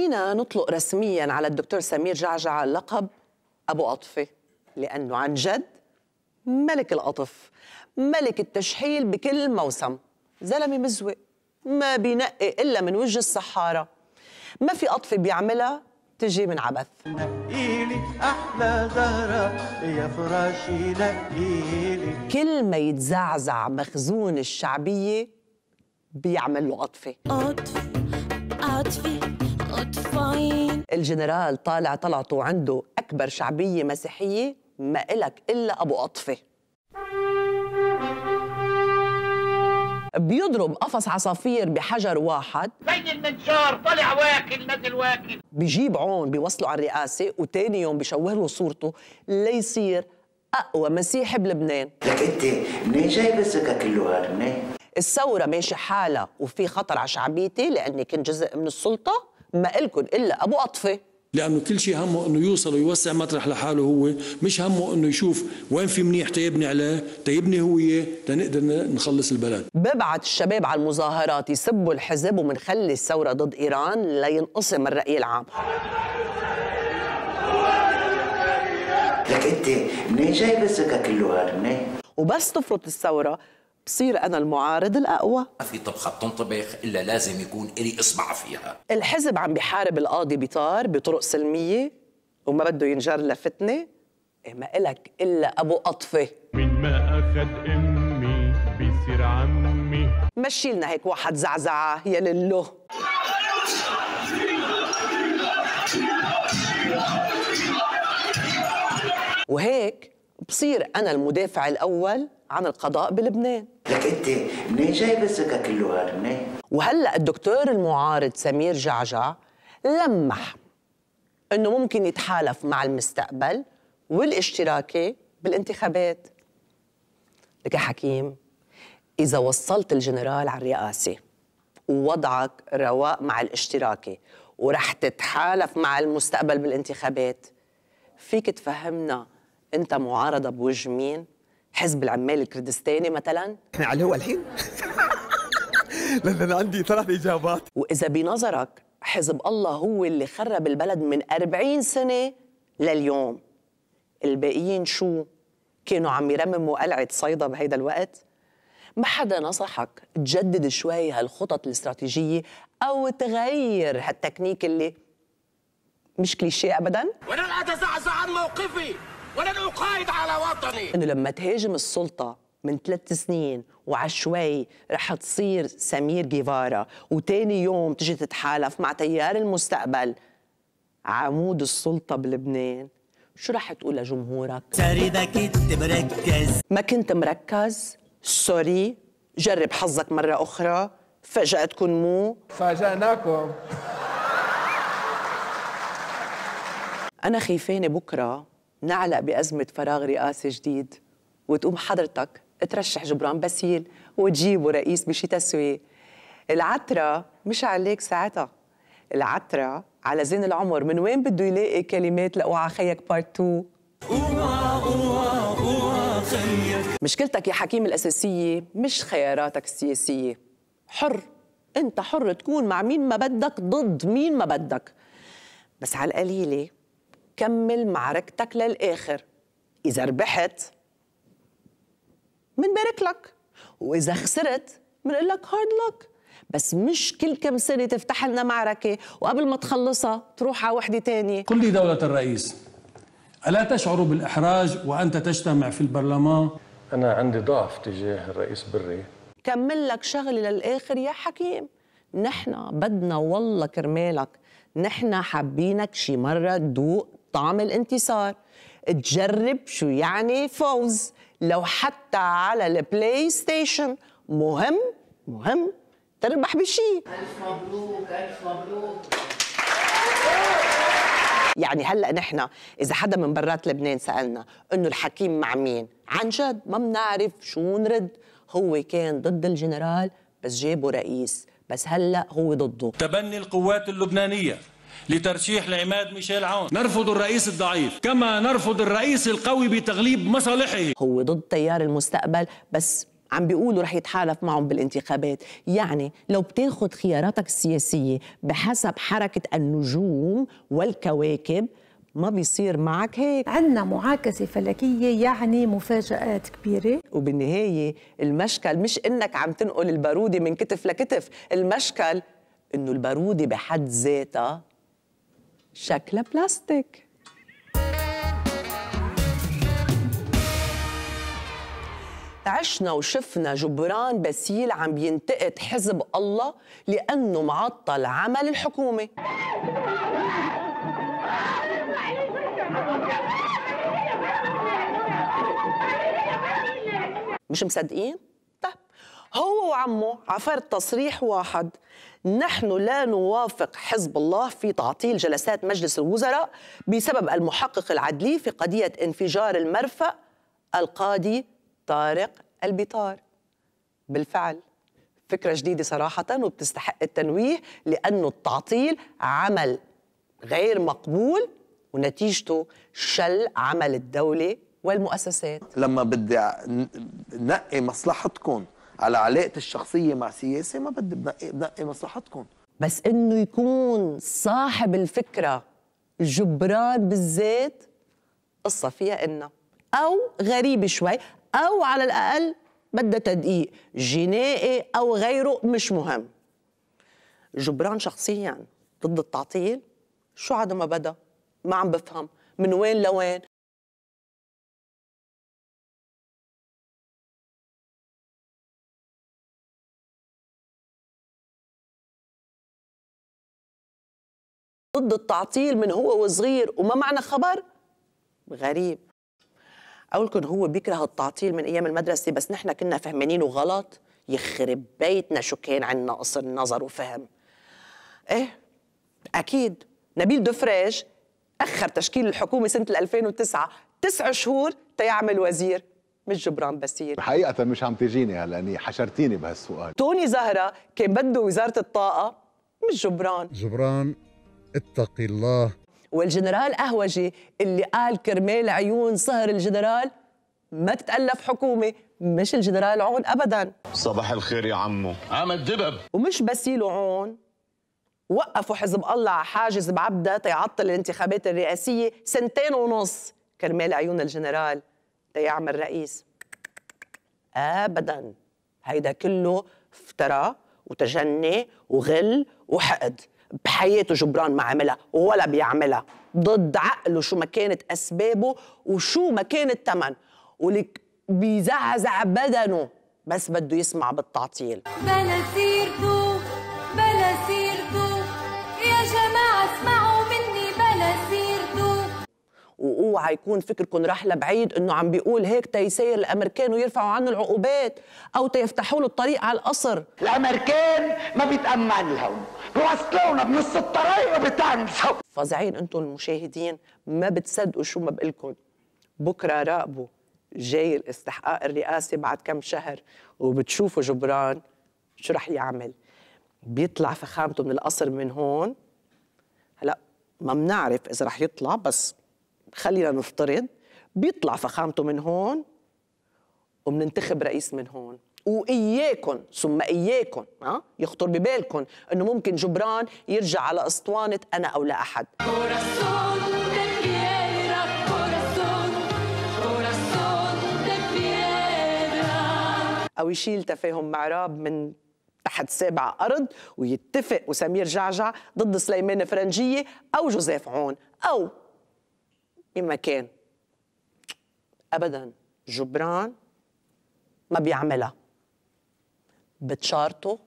فينا نطلق رسميا على الدكتور سمير جعجع لقب ابو قطفه لانه عن جد ملك القطف ملك التشحيل بكل موسم زلمه مزوق ما بينقي الا من وجه الصحاره ما في قطفه بيعملها تجي من عبث نقيلي احلى زهره يا فراشي نقيلي كل ما يتزعزع مخزون الشعبيه بيعمل له قطفه قطف قطفه مطفين الجنرال طالع طلعته عنده أكبر شعبية مسيحية ما إلك إلا أبو قطفة بيضرب قفص عصافير بحجر واحد بين المنشار طلع واكل نزل واكل بجيب عون بيوصله على الرئاسة وتاني يوم بشوه له صورته ليصير أقوى مسيحي بلبنان لك أنت منين جايب السكة كله هاد منين؟ الثورة ماشي حالها وفي خطر على شعبيتي لأني كنت جزء من السلطة ما إلكن إلا أبو قطفة لانه كل شيء همه انه يوصل ويوسع مطرح لحاله هو مش همه انه يشوف وين في منيح تيبني عليه تيبني هويه تنقدر نخلص البلد ببعت الشباب على المظاهرات يسبوا الحزب ومنخلي الثوره ضد ايران لينقسم الراي العام لك انت منين جايب الزكا كله هذا منين وبس تفرط الثوره بصير انا المعارض الاقوى ما في طبخه بتنطبخ الا لازم يكون لي اصبع فيها الحزب عم بيحارب القاضي بطار بطرق سلميه وما بده ينجر لفتنه إيه ما إلك إلا أبو قطفة من ما اخذ أمي بيصير عمي مشي لنا هيك واحد زعزعة يا لله وهيك بصير أنا المدافع الأول عن القضاء بلبنان لك انت منين جايب الزكا كله هذا منين؟ وهلا الدكتور المعارض سمير جعجع لمح انه ممكن يتحالف مع المستقبل والاشتراكي بالانتخابات لك يا حكيم اذا وصلت الجنرال على الرئاسه ووضعك رواق مع الاشتراكي ورح تتحالف مع المستقبل بالانتخابات فيك تفهمنا انت معارضه بوجه مين حزب العمال الكردستاني مثلا احنا على الهوا الحين لان انا عندي ثلاث اجابات واذا بنظرك حزب الله هو اللي خرب البلد من 40 سنه لليوم الباقيين شو كانوا عم يرمموا قلعه صيدا بهيدا الوقت ما حدا نصحك تجدد شوي هالخطط الاستراتيجيه او تغير هالتكنيك اللي مش كليشيه ابدا لا أتزعزع عن موقفي ولن أقايد على وطني إنه لما تهاجم السلطة من ثلاث سنين وعشوائي رح تصير سمير جيفارا وتاني يوم تجي تتحالف مع تيار المستقبل عمود السلطة بلبنان شو رح تقول لجمهورك؟ سوري ما كنت مركز ما كنت مركز؟ سوري جرب حظك مرة أخرى فاجأتكم مو فاجأناكم أنا خيفانة بكرة نعلق بأزمة فراغ رئاسي جديد وتقوم حضرتك ترشح جبران باسيل وتجيبه رئيس بشي تسوية العترة مش عليك ساعتها العترة على زين العمر من وين بده يلاقي كلمات لأوعى خيك بارت 2 مشكلتك يا حكيم الأساسية مش خياراتك السياسية حر أنت حر تكون مع مين ما بدك ضد مين ما بدك بس على القليله تكمل معركتك للآخر إذا ربحت منبارك لك وإذا خسرت بنقول لك هارد لك بس مش كل كم سنة تفتح لنا معركة وقبل ما تخلصها تروح على وحدة تانية قل لي دولة الرئيس ألا تشعر بالإحراج وأنت تجتمع في البرلمان؟ أنا عندي ضعف تجاه الرئيس بري كمل لك شغلة للآخر يا حكيم نحن بدنا والله كرمالك نحن حابينك شي مرة تدوق طعم الانتصار تجرب شو يعني فوز لو حتى على البلاي ستيشن مهم مهم تربح بشيء ألف مبروك ألف مبروك يعني هلا نحن اذا حدا من برات لبنان سالنا انه الحكيم مع مين عن جد ما بنعرف شو نرد هو كان ضد الجنرال بس جابوا رئيس بس هلا هو ضده تبني القوات اللبنانيه لترشيح العماد ميشيل عون نرفض الرئيس الضعيف كما نرفض الرئيس القوي بتغليب مصالحه هو ضد تيار المستقبل بس عم بيقولوا رح يتحالف معهم بالانتخابات يعني لو بتاخد خياراتك السياسية بحسب حركة النجوم والكواكب ما بيصير معك هيك عندنا معاكسة فلكية يعني مفاجآت كبيرة وبالنهاية المشكل مش إنك عم تنقل البارودة من كتف لكتف المشكل إنه البارودة بحد ذاتها شكلها بلاستيك عشنا وشفنا جبران باسيل عم بينتقد حزب الله لأنه معطل عمل الحكومة مش مصدقين؟ طيب هو وعمه عفر تصريح واحد نحن لا نوافق حزب الله في تعطيل جلسات مجلس الوزراء بسبب المحقق العدلي في قضية انفجار المرفأ القاضي طارق البطار بالفعل فكرة جديدة صراحة وبتستحق التنويه لأنه التعطيل عمل غير مقبول ونتيجته شل عمل الدولة والمؤسسات لما بدي نقي مصلحتكم على علاقتي الشخصيه مع سياسة ما بدي بنقي بنقي مصلحتكم بس انه يكون صاحب الفكره جبران بالذات قصه فيها إنا او غريبه شوي او على الاقل بدها تدقيق جنائي او غيره مش مهم جبران شخصيا ضد التعطيل شو عاد ما بدا ما عم بفهم من وين لوين ضد التعطيل من هو وصغير وما معنى خبر غريب اقول لكم هو بيكره التعطيل من ايام المدرسه بس نحن كنا فهمانينه غلط يخرب بيتنا شو كان عنا قصر نظر وفهم ايه اكيد نبيل دفريج اخر تشكيل الحكومه سنه 2009 تسع شهور تيعمل وزير مش جبران بسير حقيقة مش عم تجيني هلا اني يعني حشرتيني بهالسؤال توني زهرة كان بده وزارة الطاقة مش جبران جبران اتقي الله والجنرال قهوجي اللي قال كرمال عيون صهر الجنرال ما تتألف حكومة مش الجنرال عون أبدا صباح الخير يا عمو عم الدبب ومش بسيل عون وقفوا حزب الله على حاجز بعبدة تيعطل الانتخابات الرئاسية سنتين ونص كرمال عيون الجنرال تيعمل رئيس أبدا هيدا كله افترى وتجني وغل وحقد بحياته جبران ما عملها ولا بيعملها ضد عقله شو ما كانت اسبابه وشو ما كان الثمن ولك بيزعزع بدنه بس بده يسمع بالتعطيل بلا سيرته بلا سيرته يا جماعه اسمعوا مني بلا سيرته واوعى يكون فكركم راح لبعيد انه عم بيقول هيك تيسير الامريكان ويرفعوا عنه العقوبات او تيفتحوا له الطريق على القصر الامريكان ما بيتامن لهم وصلونا من الطريق وبتنسوا فظيعين انتم المشاهدين ما بتصدقوا شو ما لكم بكره راقبوا جاي الاستحقاق الرئاسي بعد كم شهر وبتشوفوا جبران شو رح يعمل بيطلع فخامته من القصر من هون هلا ما بنعرف اذا رح يطلع بس خلينا نفترض بيطلع فخامته من هون وبننتخب رئيس من هون واياكم ثم اياكم ها يخطر ببالكم انه ممكن جبران يرجع على اسطوانه انا او لا احد او يشيل تفاهم معراب من تحت سابع ارض ويتفق وسمير جعجع ضد سليمان فرنجيه او جوزيف عون او مما كان ابدا جبران ما بيعملها بتشارطه